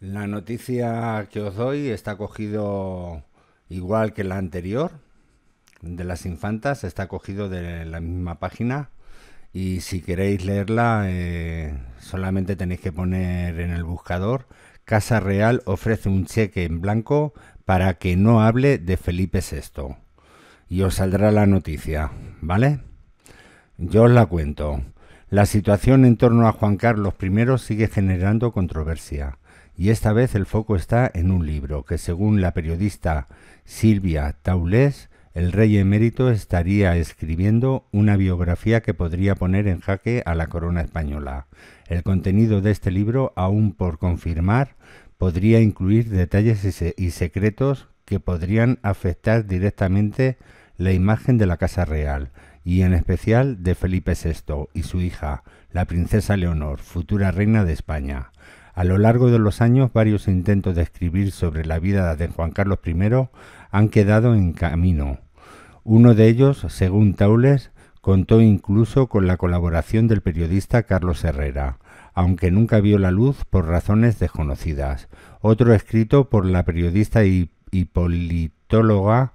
La noticia que os doy está cogido igual que la anterior de las infantas, está cogido de la misma página y si queréis leerla eh, solamente tenéis que poner en el buscador Casa Real ofrece un cheque en blanco para que no hable de Felipe VI y os saldrá la noticia, ¿vale? Yo os la cuento. La situación en torno a Juan Carlos I sigue generando controversia, y esta vez el foco está en un libro que, según la periodista Silvia Taulés, el rey emérito estaría escribiendo una biografía que podría poner en jaque a la corona española. El contenido de este libro, aún por confirmar, podría incluir detalles y, secretos que podrían afectar directamente la imagen de la Casa Real y en especial de Felipe VI y su hija, la princesa Leonor, futura reina de España. A lo largo de los años, varios intentos de escribir sobre la vida de Juan Carlos I han quedado en camino. Uno de ellos, según Taules, contó incluso con la colaboración del periodista Carlos Herrera, aunque nunca vio la luz por razones desconocidas. Otro escrito por la periodista y, politóloga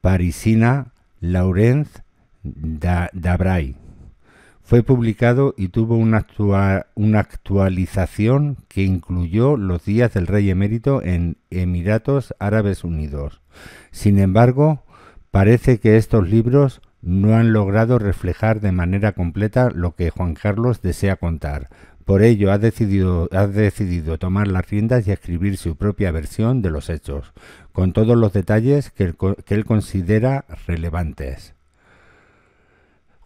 parisina Laurence da, Dabray. Fue publicado y tuvo una, actualización que incluyó los días del rey emérito en Emiratos Árabes Unidos. Sin embargo, parece que estos libros no han logrado reflejar de manera completa lo que Juan Carlos desea contar. Por ello ha decidido, ha decidido, tomar las riendas y escribir su propia versión de los hechos, con todos los detalles que él considera relevantes.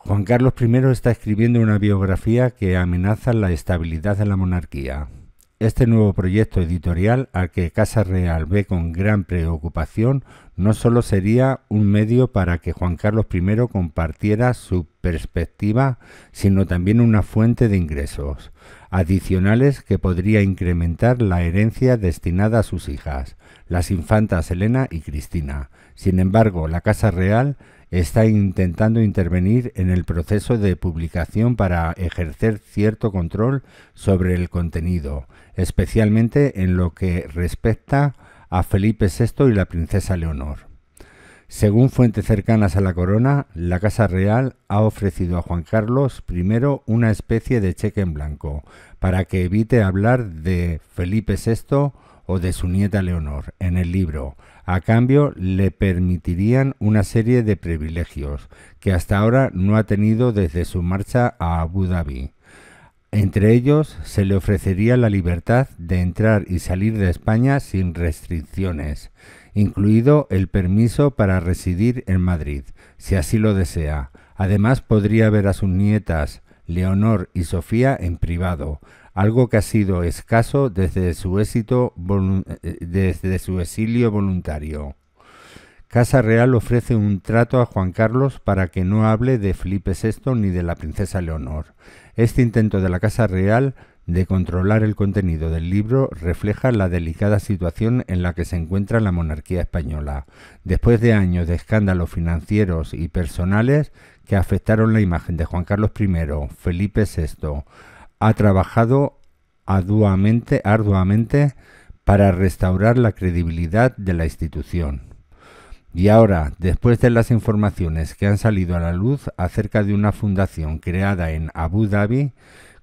Juan Carlos I está escribiendo una biografía que amenaza la estabilidad de la monarquía. Este nuevo proyecto editorial, al que Casa Real ve con gran preocupación, no solo sería un medio para que Juan Carlos I compartiera su perspectiva, sino también una fuente de ingresos adicionales que podría incrementar la herencia destinada a sus hijas, las infantas Elena y Cristina. Sin embargo, la Casa Real está intentando intervenir en el proceso de publicación para ejercer cierto control sobre el contenido, especialmente en lo que respecta a a Felipe VI y la princesa Leonor. Según fuentes cercanas a la corona, la Casa Real ha ofrecido a Juan Carlos I una especie de cheque en blanco para que evite hablar de Felipe VI o de su nieta Leonor en el libro. A cambio, le permitirían una serie de privilegios que hasta ahora no ha tenido desde su marcha a Abu Dhabi. Entre ellos se le ofrecería la libertad de entrar y salir de España sin restricciones, incluido el permiso para residir en Madrid, si así lo desea. Además podría ver a sus nietas, Leonor y Sofía, en privado, algo que ha sido escaso desde su, eh, exilio voluntario. Casa Real ofrece un trato a Juan Carlos para que no hable de Felipe VI ni de la princesa Leonor. Este intento de la Casa Real de controlar el contenido del libro refleja la delicada situación en la que se encuentra la monarquía española, después de años de escándalos financieros y personales que afectaron la imagen de Juan Carlos I, Felipe VI. Ha trabajado arduamente, arduamente para restaurar la credibilidad de la institución. Y ahora, después de las informaciones que han salido a la luz acerca de una fundación creada en Abu Dhabi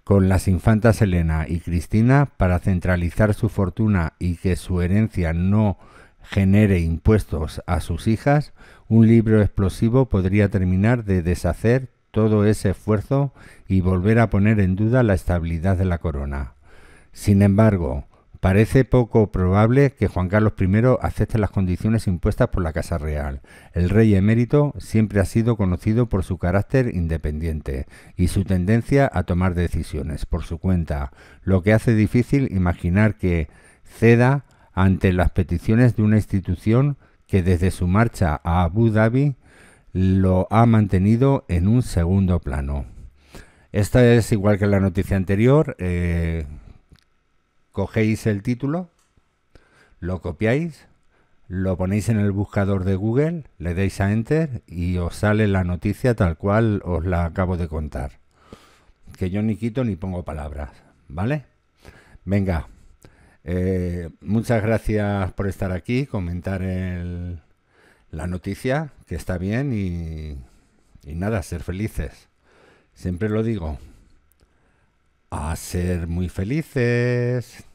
con las infantas Elena y Cristina para centralizar su fortuna y que su herencia no genere impuestos a sus hijas, un libro explosivo podría terminar de deshacer todo ese esfuerzo y volver a poner en duda la estabilidad de la corona. Sin embargo, Parece poco probable que Juan Carlos I acepte las condiciones impuestas por la Casa Real. El rey emérito siempre ha sido conocido por su carácter independiente y su tendencia a tomar decisiones por su cuenta, lo que hace difícil imaginar que ceda ante las peticiones de una institución que desde su marcha a Abu Dhabi lo ha mantenido en un segundo plano. Esta es igual que la noticia anterior. Eh, cogéis el título, lo copiáis, lo ponéis en el buscador de Google, le deis a Enter y os sale la noticia tal cual os la acabo de contar. Que yo ni quito ni pongo palabras, ¿vale? Venga, eh, muchas gracias por estar aquí, comentar la noticia, que está bien y nada, ser felices. Siempre lo digo, a ser muy felices.